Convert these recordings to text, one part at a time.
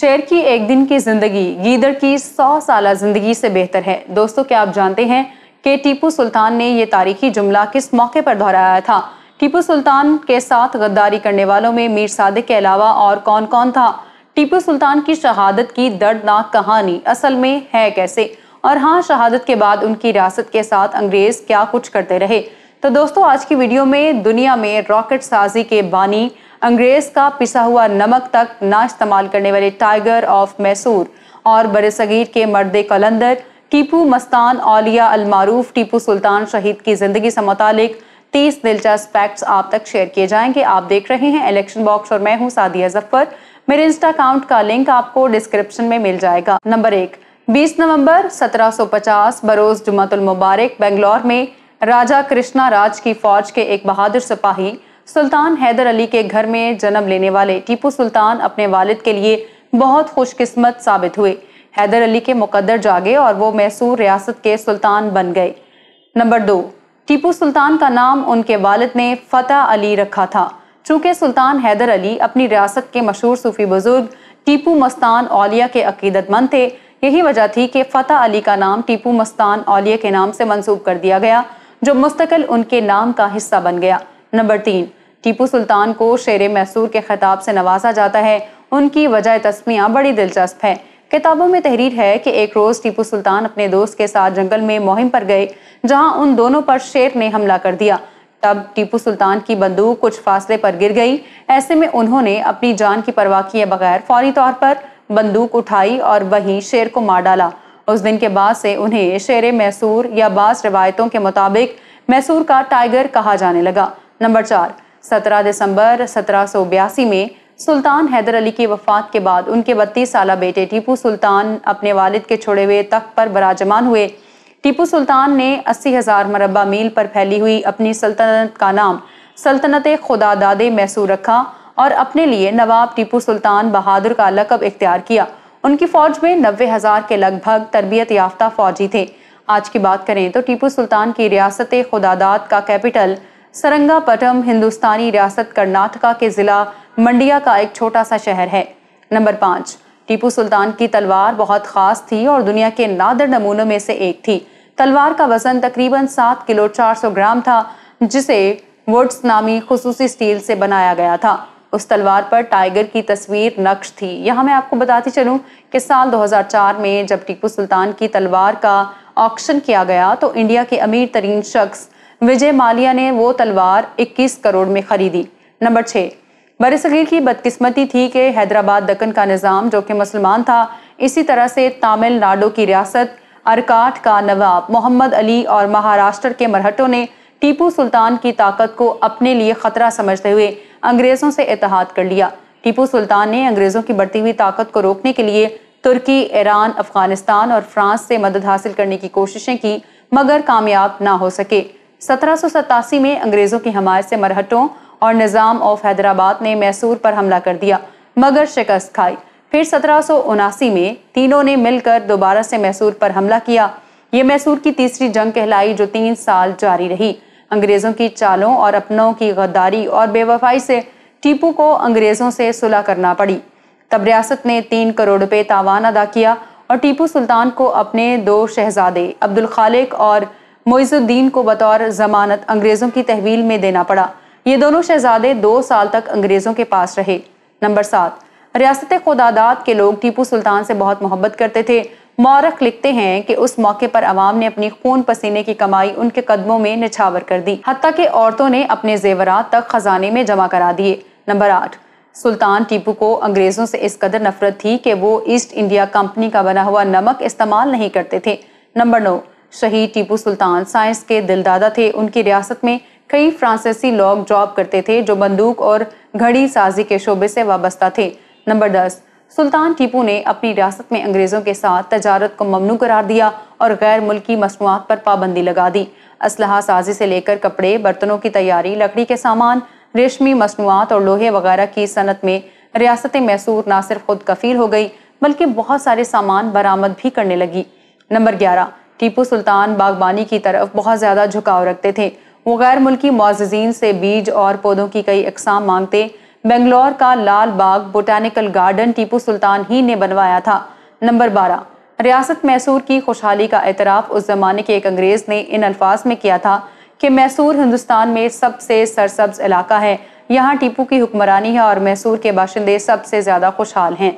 शेर की एक दिन की जिंदगी गीदड़ की सौ साल जिंदगी से बेहतर है दोस्तों क्या आप जानते हैं कि टीपू सुल्तान ने यह तारीखी जुमला किस मौके पर दोहराया था टीपू सुल्तान के साथ गद्दारी करने वालों में मीर सादिक के अलावा और कौन कौन था टीपू सुल्तान की शहादत की दर्दनाक कहानी असल में है कैसे और हाँ शहादत के बाद उनकी रियासत के साथ अंग्रेज क्या कुछ करते रहे तो दोस्तों आज की वीडियो में दुनिया में रॉकेट साजी के बानी अंग्रेज का पिसा हुआ नमक तक ना इस्तेमाल करने वाले टाइगर ऑफ मैसूर और बरसगीर के मर्द कलंदर टीपू मस्तान औलिया अलमारूफ टीपू सुल्तान शहीद की ज़िंदगी से मुतालिक तीस दिलचस्प फैक्ट्स आप तक शेयर किए जाएंगे आप देख रहे हैं इलेक्शन बॉक्स और मैं हूँ सादिया जफर मेरे इंस्टा अकाउंट का लिंक आपको डिस्क्रिप्शन में मिल जाएगा नंबर एक 20 नवंबर 1750 बरोज जुमतुल मुबारक बेंगलोर में राजा कृष्णा राज की फौज के एक बहादुर सिपाही सुल्तान हैदर अली के घर में जन्म लेने वाले टीपू सुल्तान अपने वालिद के लिए बहुत खुशकिस्मत साबित हुए हैदर अली के मुकद्दर जागे और वो मैसूर रियासत के सुल्तान बन गए नंबर दो टीपू सुल्तान का नाम उनके वालिद ने फ़तेह अली रखा था चूंकि सुल्तान हैदर अली अपनी रियासत के मशहूर सूफी बुज़ुर्ग टीपू मस्तान औलिया के अकीदतमंद थे यही वजह थी कि फ़तेह अली का नाम टीपू मस्तान औलिया के नाम से मंसूब कर दिया गया जो मुस्तकिल उनके नाम का हिस्सा बन गया नंबर तीन टीपू सुल्तान को शेर मैसूर के खिताब से नवाजा जाता है उनकी वजह तस्मियाँ बड़ी दिलचस्प है किताबों में तहरीर है कि एक रोज़ टीपू सुल्तान अपने दोस्त के साथ जंगल में मुहिम पर गए जहाँ उन दोनों पर शेर ने हमला कर दिया तब टीपू सुल्तान की बंदूक कुछ फासले पर गिर गई ऐसे में उन्होंने अपनी जान की परवाह किए बगैर फौरी तौर पर बंदूक उठाई और वहीं शेर को मार डाला उस दिन के बाद से उन्हें शेर मैसूर या बास रिवायतों के मुताबिक मैसूर का टाइगर कहा जाने लगा नंबर चार सत्रह दिसंबर सत्रह में सुल्तान हैदर अली की वफात के बाद उनके बत्तीस साल बेटे टीपू सुल्तान अपने वालिद के छोड़े हुए तख्त पर बराजमान हुए टीपू सुल्तान ने अस्सी हज़ार मरबा मील पर फैली हुई अपनी सल्तनत का नाम सल्तनत खुदा दादे मैसूर रखा और अपने लिए नवाब टीपू सुल्तान बहादुर का लकब इख्तियार किया उनकी फौज में नब्बे हज़ार के लगभग तरबियत याफ्ता फौजी थे आज की बात करें तो टीपू सुल्तान की रियासत खुदादाद का कैपिटल सरंगापटम हिंदुस्तानी रियासत कर्नाटका के जिला मंडिया का एक छोटा सा शहर है नंबर पाँच टीपू सुल्तान की तलवार बहुत खास थी और दुनिया के नादर नमूनों में से एक थी तलवार का वजन तकरीबन सात किलो चार सौ ग्राम था जिसे वुड्स नामी खसूसी स्टील से बनाया गया था उस तलवार पर टाइगर की तस्वीर नक्श थी यहाँ मैं आपको बताती चलूँ कि साल 2004 में जब टीपू सुल्तान की तलवार का ऑक्शन किया गया तो इंडिया के अमीर तरीन शख्स विजय मालिया ने वो तलवार 21 करोड़ में खरीदी नंबर छः बरसगीर की बदकिस्मती थी कि हैदराबाद दक्कन का निज़ाम जो कि मुसलमान था इसी तरह से तमिलनाडु की रियासत अरकाट का नवाब मोहम्मद अली और महाराष्ट्र के मरहटों ने टीपू सुल्तान की ताकत को अपने लिए खतरा समझते हुए अंग्रेज़ों से इतिहाद कर लिया टीपू सुल्तान ने अंग्रेज़ों की बढ़ती हुई ताकत को रोकने के लिए तुर्की ईरान अफगानिस्तान और फ्रांस से मदद हासिल करने की कोशिशें की मगर कामयाब ना हो सके सत्रह में अंग्रेजों की हमायत से मरहटों और निज़ाम ऑफ हैदराबाद ने मैसूर पर हमला कर दिया मगर शिकस्त खाई फिर सत्रह में तीनों ने मिलकर दोबारा से मैसूर पर हमला किया ये मैसूर की तीसरी जंग कहलाई जो तीन साल जारी रही अंग्रेज़ों की चालों और अपनों की गद्दारी और बेवफाई से टीपू को अंग्रेज़ों से सुलह करना पड़ी तब रियासत ने तीन करोड़ रुपये तावान अदा किया और टीपू सुल्तान को अपने दो शहजादे अब्दुल खालिक और मोइजुद्दीन को बतौर जमानत अंग्रेज़ों की तहवील में देना पड़ा ये दोनों शहजादे दो साल तक अंग्रेज़ों के पास रहे नंबर सात रियासत खुदादात के लोग टीपू सुल्तान से बहुत मोहब्बत करते थे मौरख लिखते हैं कि उस मौके पर आवाम ने अपनी खून पसीने की कमाई उनके कदमों में निछावर कर दी हती कि औरतों ने अपने जेवरात तक खजाने में जमा करा दिए नंबर आठ सुल्तान टीपू को अंग्रेज़ों से इस कदर नफरत थी कि वो ईस्ट इंडिया कंपनी का बना हुआ नमक इस्तेमाल नहीं करते थे नंबर नौ शहीद टीपू सुल्तान साइंस के दिलदादा थे उनकी रियासत में कई फ्रांसीसी लोग जॉब करते थे जो बंदूक और घड़ी साजी के शोबे से वाबस्ता थे नंबर दस सुल्तान टीपू ने अपनी रियासत में अंग्रेज़ों के साथ तजारत को ममनू करार दिया और गैर मुल्की मसनूआत पर पाबंदी लगा दी असलहा साजी से लेकर कपड़े बर्तनों की तैयारी लकड़ी के सामान रेशमी मसनूआत और लोहे वगैरह की सनत में रियासत मैसूर ना सिर्फ खुद कफील हो गई बल्कि बहुत सारे सामान बरामद भी करने लगी नंबर ग्यारह टीपू सुल्तान बागबानी की तरफ बहुत ज़्यादा झुकाव रखते थे वो गैर मुल्की मोजीन से बीज और पौधों की कई अकसाम मांगते बेंगलोर का लाल बाग बोटानिकल गार्डन टीपू सुल्तान ही ने बनवाया था नंबर बारह रियासत मैसूर की खुशहाली का एतराफ़ उस ज़माने के एक अंग्रेज़ ने इन अल्फाज में किया था कि मैसूर हिंदुस्तान में सबसे सरसब्ज इलाका है यहाँ टीपू की हुक्मरानी है और मैसूर के बाशिंदे सबसे ज़्यादा खुशहाल हैं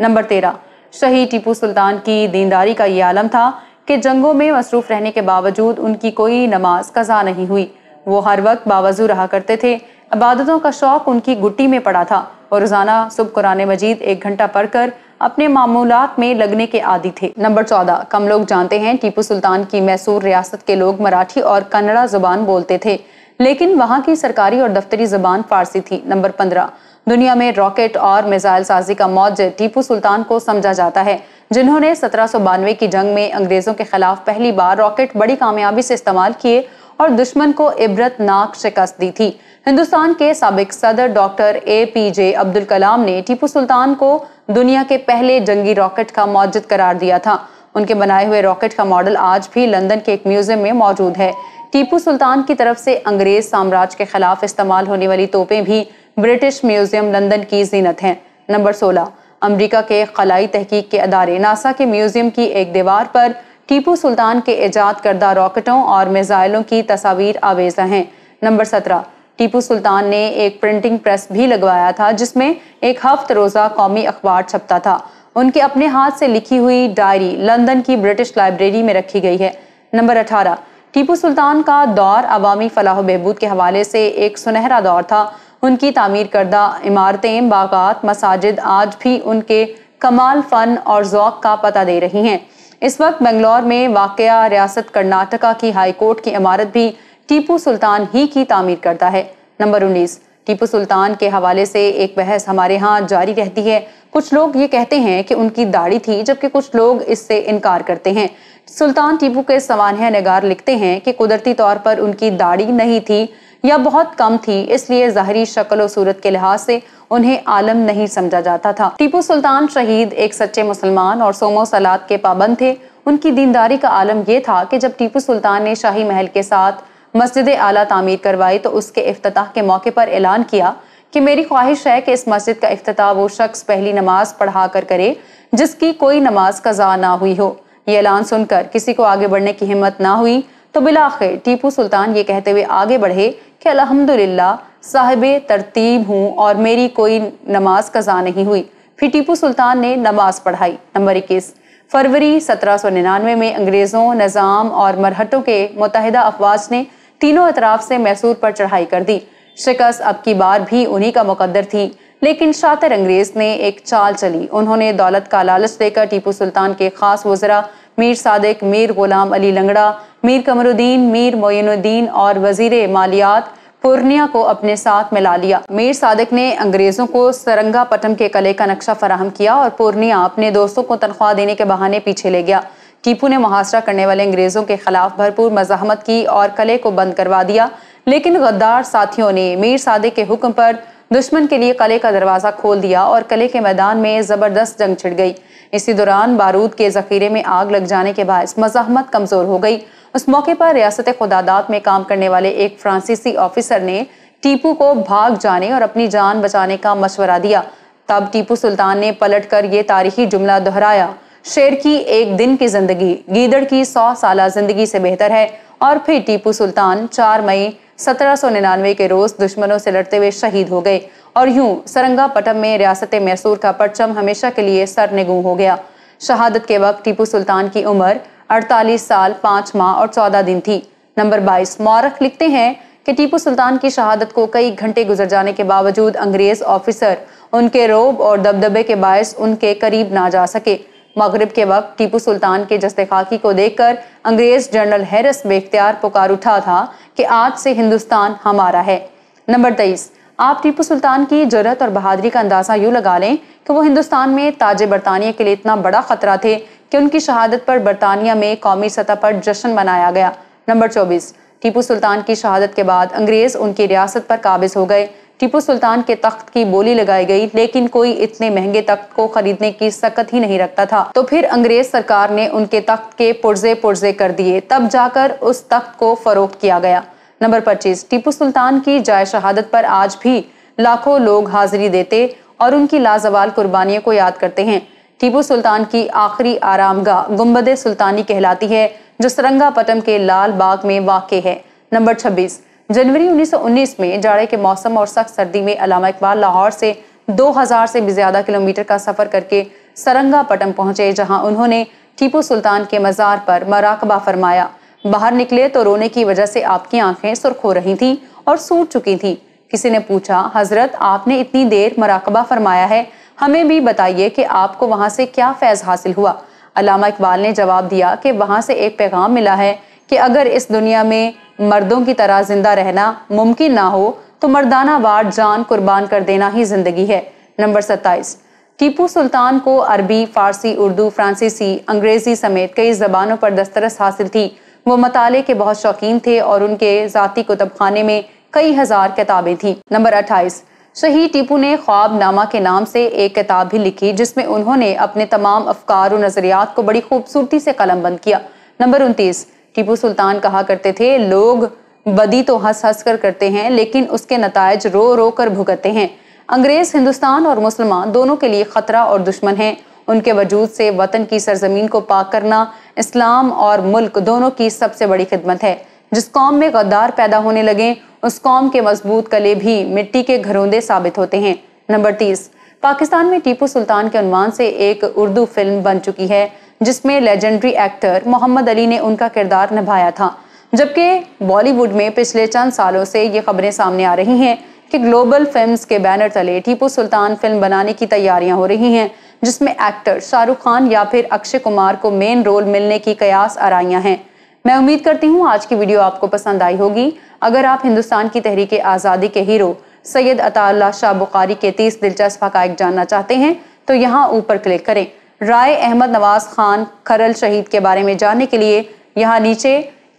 नंबर तेरह शहीद टीपू सुल्तान की दीनदारी का ये आलम था कि जंगों में मसरूफ़ रहने के बावजूद उनकी कोई नमाज कज़ा नहीं हुई वो हर वक्त बावजू रहा करते थे इबादतों का शौक़ उनकी गुट्टी में पड़ा था और रोज़ाना सुबह कुरान मजीद एक घंटा पढ़कर अपने मामूलात में लगने के आदि थे नंबर चौदह कम लोग जानते हैं टीपू सुल्तान की मैसूर रियासत के लोग मराठी और कन्नड़ा ज़ुबान बोलते थे लेकिन वहाँ की सरकारी और दफ्तरी ज़बान फारसी थी नंबर पंद्रह दुनिया में रॉकेट और मिसाइल साजी का मौज टीपू सुल्तान को समझा जाता है जिन्होंने सत्रह की जंग में अंग्रेजों के खिलाफ पहली बार रॉकेट बड़ी कामयाबी से इस्तेमाल किए और दुश्मन को इबरतनाक शिकस्त दी थी हिंदुस्तान के सबक सदर doctor A P J Abdul Kalam ने टीपू सुल्तान को दुनिया के पहले जंगी रॉकेट का मौजद करार दिया था उनके बनाए हुए रॉकेट का मॉडल आज भी लंदन के एक म्यूजियम में मौजूद है टीपू सुल्तान की तरफ से अंग्रेज साम्राज्य के खिलाफ इस्तेमाल होने वाली तोपें भी ब्रिटिश म्यूजियम लंदन की जीनत हैं नंबर सोलह अमरीका के खलाई तहकीक के अदारे नासा के म्यूजियम की एक दीवार पर टीपू सुल्तान के ईजाद करदा रॉकेटों और मिज़ाइलों की तस्वीर आवेजा हैं नंबर सत्रह टीपू सुल्तान ने एक प्रिंटिंग प्रेस भी लगवाया था जिसमें एक हफ्त रोज़ा कौमी अखबार छपता था उनके अपने हाथ से लिखी हुई डायरी लंदन की ब्रिटिश लाइब्रेरी में रखी गई है नंबर अठारह टीपू सुल्तान का दौर अवामी फलाह बहबूद के हवाले से एक सुनहरा दौर था उनकी तमीर करदा इमारतें बागात मसाजिद आज भी उनके कमाल फ़न और ओक़ का पता दे रही हैं इस वक्त बंगलौर में वाक़ रियासत कर्नाटका की हाई कोर्ट की इमारत भी टीपू सुल्तान ही की तमीर करता है नंबर उन्नीस टीपू सुल्तान के हवाले से एक बहस हमारे यहाँ जारी रहती है कुछ लोग ये कहते हैं कि उनकी दाढ़ी थी जबकि कुछ लोग इससे इनकार करते हैं सुल्तान टीपू के है नगार लिखते हैं कि कुदरती तौर पर उनकी दाढ़ी नहीं थी या बहुत कम थी इसलिए ज़ाहरी शक्ल और सूरत के लिहाज से उन्हें आलम नहीं समझा जाता था टीपू सुल्तान शहीद एक सच्चे मुसलमान और सोमो सलाद के पाबंद थे उनकी दीनदारी का आलम यह था कि जब टीपू सुल्तान ने शाही महल के साथ मस्जिद आला तामीर करवाई तो उसके अफ्ताह के मौके पर ऐलान किया कि मेरी ख्वाहिश है कि इस मस्जिद का अफ्ताह वो शख्स पहली नमाज पढ़ा कर करे जिसकी कोई नमाज कज़ा ना हुई हो ये ऐलान सुनकर किसी को आगे बढ़ने की हिम्मत ना हुई तो बिलाखिर टीपू सुल्तान ये कहते हुए आगे बढ़े कि अल्हम्दुलिल्लाह साहिब तरतीब हूँ और मेरी कोई नमाज कज़ा नहीं हुई फिर टीपू सुल्तान ने नमाज पढ़ाई नंबर इक्कीस फरवरी सत्रह सौ निन्यानवे में अंग्रेज़ों निज़ाम और मरहटों के मुतहदा अफवाज ने तीनों अतराफ से मैसूर पर चढ़ाई कर दी शिकस्त अब की बार भी उन्हीं का मुकद्दर थी लेकिन शातिर अंग्रेज ने एक चाल चली उन्होंने दौलत का लालच देकर टीपू सुल्तान के खास वजरा मीर सादिक मीर गुलाम अली लंगड़ा मीर कमरुद्दीन मीर मोइनुद्दीन और वजीर मालियात पूर्णिया को अपने साथ मिला लिया मीर सादिक ने अंग्रेजों को सरंगापटम के कले का नक्शा फराहम किया और पूर्णिया अपने दोस्तों को तनख्वाह देने के बहाने पीछे ले गया टीपू ने मुहासरा करने वाले अंग्रेजों के खिलाफ भरपूर मजाहमत की और कले को बंद करवा दिया लेकिन गद्दार साथियों ने मीर सादे के हुक्म पर दुश्मन के लिए कले का दरवाज़ा खोल दिया और कले के मैदान में ज़बरदस्त जंग छिड़ गई इसी दौरान बारूद के ज़खीरे में आग लग जाने के बायस मज़ाहमत कमज़ोर हो गई उस मौके पर रियासत खुदादात में काम करने वाले एक फ्रांसीसी ऑफिसर ने टीपू को भाग जाने और अपनी जान बचाने का मशवरा दिया तब टीपू सुल्तान ने पलट कर ये तारीखी जुमला दोहराया शेर की एक दिन की जिंदगी गीदड़ की सौ साल जिंदगी से बेहतर है और फिर टीपू सुल्तान चार मई सत्रह के रोज दुश्मनों से लड़ते हुए शहीद हो गए और यूं सरंगापटम में रियासत मैसूर का परचम हमेशा के लिए सरनिगू हो गया शहादत के वक्त टीपू सुल्तान की उम्र 48 साल पाँच माह और 14 दिन थी नंबर 22 मौरख लिखते हैं कि टीपू सुल्तान की शहादत को कई घंटे गुजर जाने के बावजूद अंग्रेज ऑफिसर उनके रोब और दबदबे के बायस उनके करीब ना जा सके मगरब के वक्त टीपू सुल्तान के खाकी को देखकर अंग्रेज जनरल हैरस बेख्तियार पुकार उठा था कि आज से हिंदुस्तान हमारा है नंबर तेईस आप टीपू सुल्तान की जरूरत और बहादरी का अंदाज़ा यूँ लगा लें कि वो हिंदुस्तान में ताज बरतानिया के लिए इतना बड़ा खतरा थे कि उनकी शहादत पर बरतानिया में कौमी सतह पर जश्न मनाया गया नंबर चौबीस टीपू सुल्तान की शहादत के बाद अंग्रेज़ उनकी रियासत पर काबिज हो गए टीपू सुल्तान के तख्त की बोली लगाई गई लेकिन कोई इतने महंगे तख्त को खरीदने की सकत ही नहीं रखता था तो फिर अंग्रेज सरकार ने उनके तख्त के पुर्जे पुर्जे कर दिए तब जाकर उस तख्त को फरोख्त किया गया नंबर पच्चीस टीपू सुल्तान की जाय शहादत पर आज भी लाखों लोग हाजिरी देते और उनकी लाजवाल कुर्बानियों को याद करते हैं टीपू सुल्तान की आखिरी आरामगाह गुम्बद सुल्तानी कहलाती है जो सरंगापटम के लाल बाग में वाक़ है नंबर छब्बीस जनवरी 1919 में जाड़े के मौसम और सख्त सर्दी में अलामा इकबाल लाहौर से 2000 से भी ज्यादा किलोमीटर का सफर करके सरंगापटम पहुंचे जहां उन्होंने टीपू सुल्तान के मज़ार पर मराकबा फरमाया बाहर निकले तो रोने की वजह से आपकी आंखें सुर्ख हो रही थी और सूट चुकी थी किसी ने पूछा हजरत आपने इतनी देर मराकबा फरमाया है हमें भी बताइए कि आपको वहाँ से क्या फैज़ हासिल हुआ अलामा इकबाल ने जवाब दिया कि वहाँ से एक पैगाम मिला है कि अगर इस दुनिया में मर्दों की तरह जिंदा रहना मुमकिन ना हो तो मर्दाना वार जान कुर्बान कर देना ही जिंदगी है नंबर सत्ताईस टीपू सुल्तान को अरबी फारसी उर्दू फ्रांसीसी अंग्रेजी समेत कई जबानों पर दस्तरस हासिल थी वो मताले के बहुत शौकीन थे और उनके ज़ाती कुतब खाने में कई हज़ार किताबें थीं नंबर अट्ठाईस शहीद टीपू ने ख्वाब नामा के नाम से एक किताब भी लिखी जिसमें उन्होंने अपने तमाम अफकार और नज़रियात को बड़ी खूबसूरती से कलम बंद किया नंबर उनतीस टीपू सुल्तान कहा करते थे लोग बदी तो हंस हंस कर करते हैं लेकिन उसके नतज रो रो कर भुगतते हैं अंग्रेज हिंदुस्तान और मुसलमान दोनों के लिए खतरा और दुश्मन हैं उनके वजूद से वतन की सरजमीन को पाक करना इस्लाम और मुल्क दोनों की सबसे बड़ी खिदमत है जिस कौम में गद्दार पैदा होने लगे उस कौम के मजबूत कले भी मिट्टी के घरोंदे साबित होते हैं नंबर तीस पाकिस्तान में टीपू सुल्तान के अनुमान से एक उर्दू फिल्म बन चुकी है जिसमें लेजेंडरी एक्टर मोहम्मद अली ने उनका किरदार निभाया था जबकि बॉलीवुड में पिछले चंद सालों से ये खबरें सामने आ रही हैं कि ग्लोबल फिल्म्स के बैनर तले टीपू सुल्तान फिल्म बनाने की तैयारियां हो रही हैं जिसमें एक्टर शाहरुख खान या फिर अक्षय कुमार को मेन रोल मिलने की कयास आरियाँ हैं मैं उम्मीद करती हूँ आज की वीडियो आपको पसंद आई होगी अगर आप हिंदुस्तान की तहरीक आज़ादी के हीरो सैयद अताल्ला शाह बुखारी के तीस दिलचस्प हक जानना चाहते हैं तो यहाँ ऊपर क्लिक करें राय अहमद नवाज खान खरल शहीद के बारे में जानने के लिए यहाँ नीचे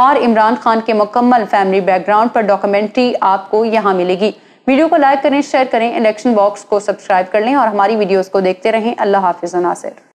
और इमरान खान के मुकम्मल फैमिली बैकग्राउंड पर डॉक्यूमेंट्री आपको यहाँ मिलेगी वीडियो को लाइक करें शेयर करें इलेक्शन बॉक्स को सब्सक्राइब कर लें और हमारी वीडियोस को देखते रहें अल्लाह हाफिज नासिर